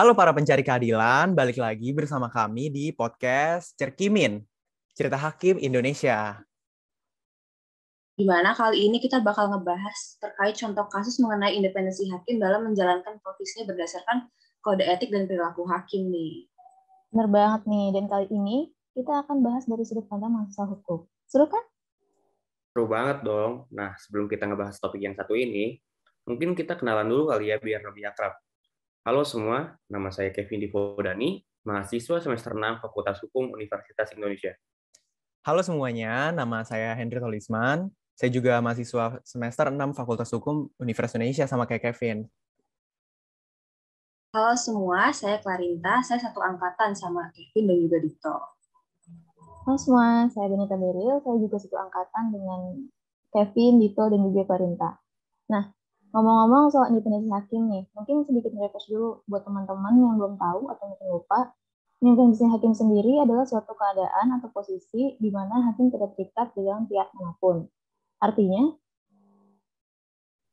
Halo para pencari keadilan, balik lagi bersama kami di podcast Cerkimin, Cerita Hakim Indonesia. Gimana? kali ini kita bakal ngebahas terkait contoh kasus mengenai independensi hakim dalam menjalankan profesinya berdasarkan kode etik dan perilaku hakim nih. Benar banget nih, dan kali ini kita akan bahas dari sudut pandang mahasiswa hukum. Seru kan? Seru banget dong. Nah, sebelum kita ngebahas topik yang satu ini, mungkin kita kenalan dulu kali ya biar lebih akrab. Halo semua, nama saya Kevin Divodani, mahasiswa semester 6 Fakultas Hukum Universitas Indonesia. Halo semuanya, nama saya Hendri Tolisman. Saya juga mahasiswa semester 6 Fakultas Hukum Universitas Indonesia sama kayak Kevin. Halo semua, saya Clarinta, Saya satu angkatan sama Kevin dan juga Dito. Halo semua, saya Benita Beril. Saya juga satu angkatan dengan Kevin, Dito, dan juga Clarinta. Nah, Ngomong-ngomong soal independensi hakim nih, mungkin sedikit refresh dulu buat teman-teman yang belum tahu atau mungkin lupa. Independensi hakim sendiri adalah suatu keadaan atau posisi di mana hakim tidak terikat dengan pihak manapun. Artinya,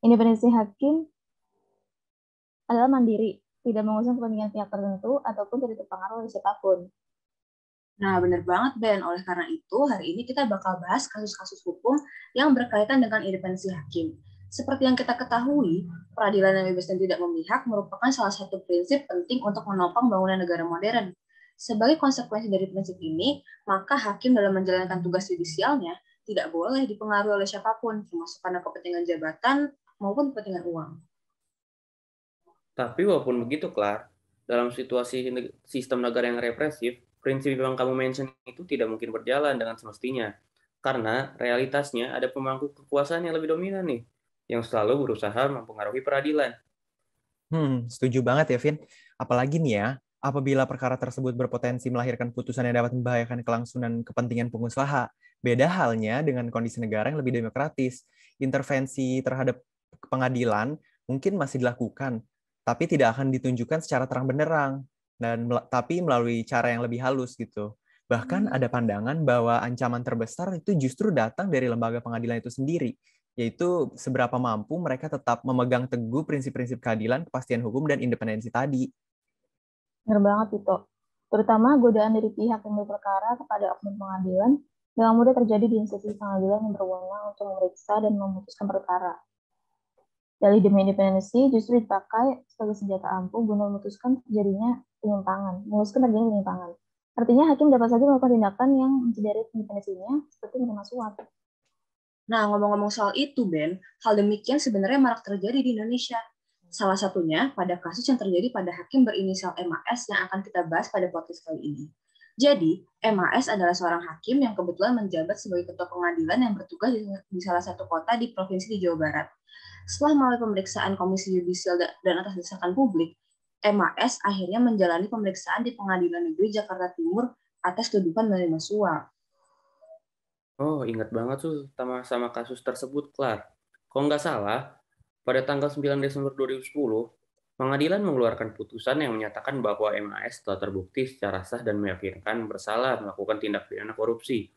independensi hakim adalah mandiri, tidak mengusung kepentingan pihak tertentu ataupun tidak terpengaruh oleh siapapun. Nah, benar banget Ben. Oleh karena itu, hari ini kita bakal bahas kasus-kasus hukum yang berkaitan dengan independensi hakim. Seperti yang kita ketahui, peradilan yang bebas dan tidak memihak merupakan salah satu prinsip penting untuk menopang bangunan negara modern. Sebagai konsekuensi dari prinsip ini, maka hakim dalam menjalankan tugas judisialnya tidak boleh dipengaruhi oleh siapapun, termasuk karena kepentingan jabatan maupun kepentingan uang. Tapi walaupun begitu, Clar, dalam situasi sistem negara yang represif, prinsip yang kamu mention itu tidak mungkin berjalan dengan semestinya. Karena realitasnya ada pemangku kekuasaan yang lebih dominan nih yang selalu berusaha mempengaruhi peradilan. Hmm, setuju banget ya, Vin. Apalagi nih ya, apabila perkara tersebut berpotensi melahirkan putusan yang dapat membahayakan kelangsungan kepentingan pengusaha. Beda halnya dengan kondisi negara yang lebih demokratis. Intervensi terhadap pengadilan mungkin masih dilakukan, tapi tidak akan ditunjukkan secara terang benderang dan tapi melalui cara yang lebih halus gitu. Bahkan hmm. ada pandangan bahwa ancaman terbesar itu justru datang dari lembaga pengadilan itu sendiri yaitu seberapa mampu mereka tetap memegang teguh prinsip-prinsip keadilan, kepastian hukum, dan independensi tadi. Benar banget, itu. Terutama godaan dari pihak yang berperkara kepada oknum pengadilan dengan mudah terjadi di institusi pengadilan yang berwenang untuk memeriksa dan memutuskan perkara. Dalih demi independensi justru dipakai sebagai senjata ampuh guna memutuskan terjadinya penyimpangan, memutuskan terjadinya penyimpangan. Artinya hakim dapat saja melakukan tindakan yang mencederai independensinya seperti menerima suap. Nah, ngomong-ngomong soal itu, Ben, hal demikian sebenarnya marak terjadi di Indonesia. Salah satunya pada kasus yang terjadi pada hakim berinisial MAS yang akan kita bahas pada podcast kali ini. Jadi, MAS adalah seorang hakim yang kebetulan menjabat sebagai ketua pengadilan yang bertugas di salah satu kota di provinsi di Jawa Barat. Setelah melalui pemeriksaan Komisi Yudisial dan atas desakan publik, MAS akhirnya menjalani pemeriksaan di Pengadilan Negeri Jakarta Timur atas tuduhan menerima suap. Oh, ingat banget tuh sama, sama kasus tersebut, Klar. Kalau nggak salah, pada tanggal 9 Desember 2010, pengadilan mengeluarkan putusan yang menyatakan bahwa MAS telah terbukti secara sah dan meyakinkan bersalah melakukan tindak pidana korupsi.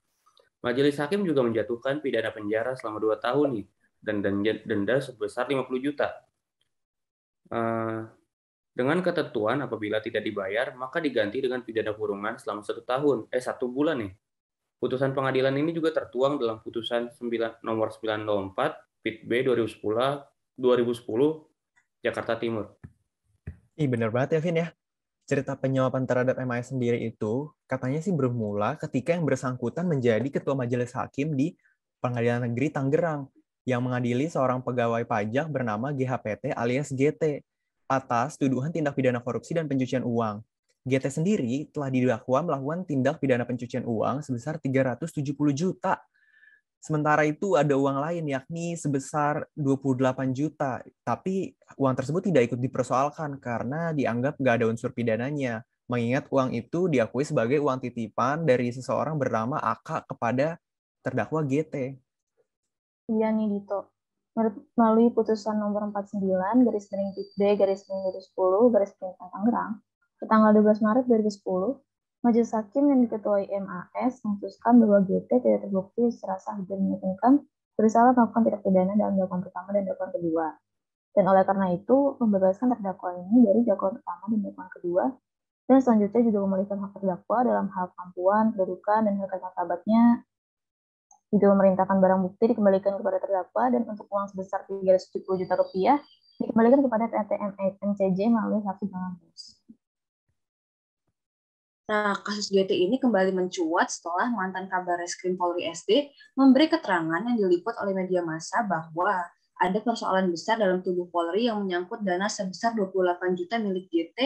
Majelis hakim juga menjatuhkan pidana penjara selama dua tahun nih, dan denda sebesar 50 juta. Uh, dengan ketentuan apabila tidak dibayar, maka diganti dengan pidana kurungan selama satu tahun, eh satu bulan nih, Putusan pengadilan ini juga tertuang dalam putusan 9, nomor 904 Pit B 2010, 2010 Jakarta Timur. Ih bener banget ya Vin ya. Cerita penyuapan terhadap MIS sendiri itu katanya sih bermula ketika yang bersangkutan menjadi ketua majelis hakim di Pengadilan Negeri Tangerang yang mengadili seorang pegawai pajak bernama GHPT alias GT atas tuduhan tindak pidana korupsi dan pencucian uang GT sendiri telah didakwa melakukan tindak pidana pencucian uang sebesar 370 juta. Sementara itu ada uang lain yakni sebesar 28 juta, tapi uang tersebut tidak ikut dipersoalkan karena dianggap nggak ada unsur pidananya, mengingat uang itu diakui sebagai uang titipan dari seseorang bernama AK kepada terdakwa GT. Iya nih Dito, melalui putusan nomor 49 garis miring B garis miring 10 garis miring Tangerang Tanggal 12 Maret 2010, Majelis Hakim yang diketuai MAS memutuskan bahwa GT tidak terbukti secara sah dan meyakinkan bersalah melakukan tindak pidana dalam dakwaan pertama dan dakwaan kedua. Dan oleh karena itu, membebaskan terdakwa ini dari dakwaan pertama dan dakwaan kedua, dan selanjutnya juga memulihkan hak terdakwa dalam hal kemampuan, kedudukan, dan harkat sahabatnya juga memerintahkan barang bukti dikembalikan kepada terdakwa dan untuk uang sebesar 370 juta rupiah dikembalikan kepada PT MCJ melalui satu dalam bus. Nah, kasus JT ini kembali mencuat setelah mantan kabar reskrim Polri SD memberi keterangan yang diliput oleh media massa bahwa ada persoalan besar dalam tubuh Polri yang menyangkut dana sebesar 28 juta milik JT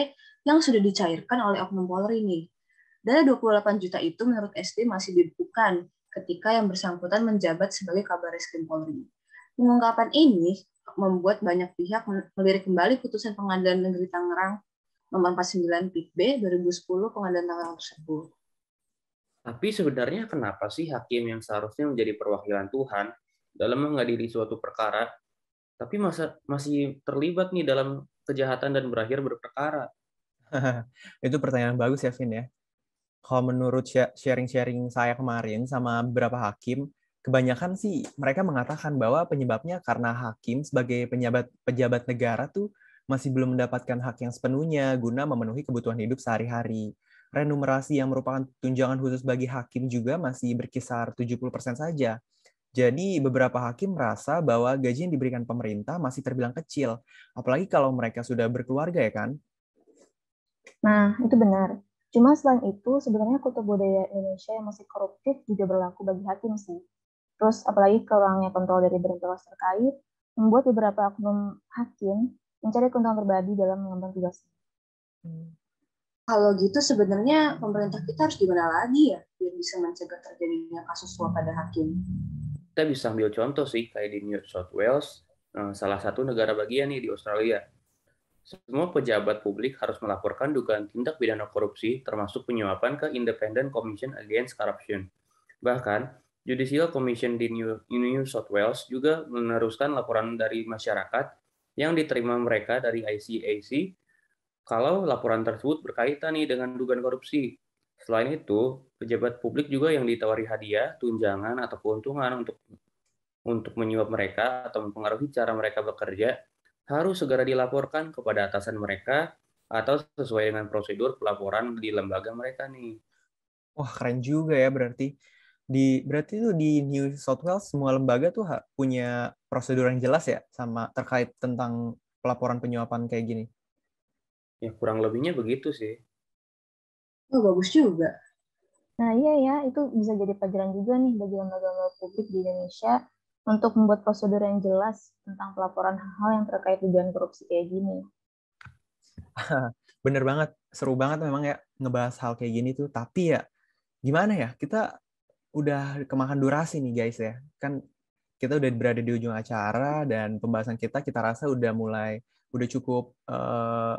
yang sudah dicairkan oleh oknum Polri ini. Dana 28 juta itu menurut SD masih dibukukan ketika yang bersangkutan menjabat sebagai kabar reskrim Polri. Pengungkapan ini membuat banyak pihak melirik kembali putusan pengadilan negeri Tangerang nomor 49 B 2010 pengadilan tanah tersebut. Tapi sebenarnya kenapa sih hakim yang seharusnya menjadi perwakilan Tuhan dalam mengadili suatu perkara, tapi masa, masih terlibat nih dalam kejahatan dan berakhir berperkara? Itu pertanyaan bagus ya, Vin ya. Kalau menurut sharing-sharing saya kemarin sama beberapa hakim, kebanyakan sih mereka mengatakan bahwa penyebabnya karena hakim sebagai pejabat pejabat negara tuh masih belum mendapatkan hak yang sepenuhnya guna memenuhi kebutuhan hidup sehari-hari. Renumerasi yang merupakan tunjangan khusus bagi hakim juga masih berkisar 70% saja. Jadi beberapa hakim merasa bahwa gaji yang diberikan pemerintah masih terbilang kecil, apalagi kalau mereka sudah berkeluarga ya kan? Nah, itu benar. Cuma selain itu, sebenarnya kultur budaya Indonesia yang masih koruptif juga berlaku bagi hakim sih. Terus apalagi kurangnya kontrol dari berbagai terkait, membuat beberapa oknum hakim mencari keuntungan pribadi dalam mengemban tugasnya. Hmm. Kalau gitu sebenarnya pemerintah kita harus gimana lagi ya biar bisa mencegah terjadinya kasus suap pada hakim? Kita bisa ambil contoh sih kayak di New South Wales, eh, salah satu negara bagian nih di Australia. Semua pejabat publik harus melaporkan dugaan tindak pidana korupsi termasuk penyuapan ke Independent Commission Against Corruption. Bahkan, Judicial Commission di New, New South Wales juga meneruskan laporan dari masyarakat yang diterima mereka dari ICAC kalau laporan tersebut berkaitan nih dengan dugaan korupsi. Selain itu, pejabat publik juga yang ditawari hadiah, tunjangan, atau keuntungan untuk untuk menyuap mereka atau mempengaruhi cara mereka bekerja harus segera dilaporkan kepada atasan mereka atau sesuai dengan prosedur pelaporan di lembaga mereka nih. Wah, keren juga ya berarti di berarti itu di New South Wales semua lembaga tuh punya prosedur yang jelas ya sama terkait tentang pelaporan penyuapan kayak gini. Ya kurang lebihnya begitu sih. Oh, bagus juga. Nah iya ya, itu bisa jadi pelajaran juga nih bagi lembaga-lembaga publik di Indonesia untuk membuat prosedur yang jelas tentang pelaporan hal-hal yang terkait dengan korupsi kayak gini. Bener banget, seru banget memang ya ngebahas hal kayak gini tuh. Tapi ya gimana ya, kita udah kemakan durasi nih guys ya. Kan kita udah berada di ujung acara dan pembahasan kita kita rasa udah mulai udah cukup uh,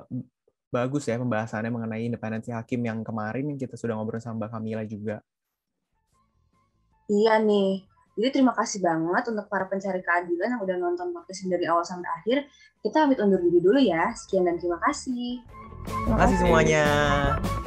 bagus ya pembahasannya mengenai independensi hakim yang kemarin yang kita sudah ngobrol sama Mbak Kamila juga. Iya nih. Jadi terima kasih banget untuk para pencari keadilan yang udah nonton podcast dari awal sampai akhir. Kita pamit undur diri dulu ya. Sekian dan terima kasih. Terima kasih semuanya.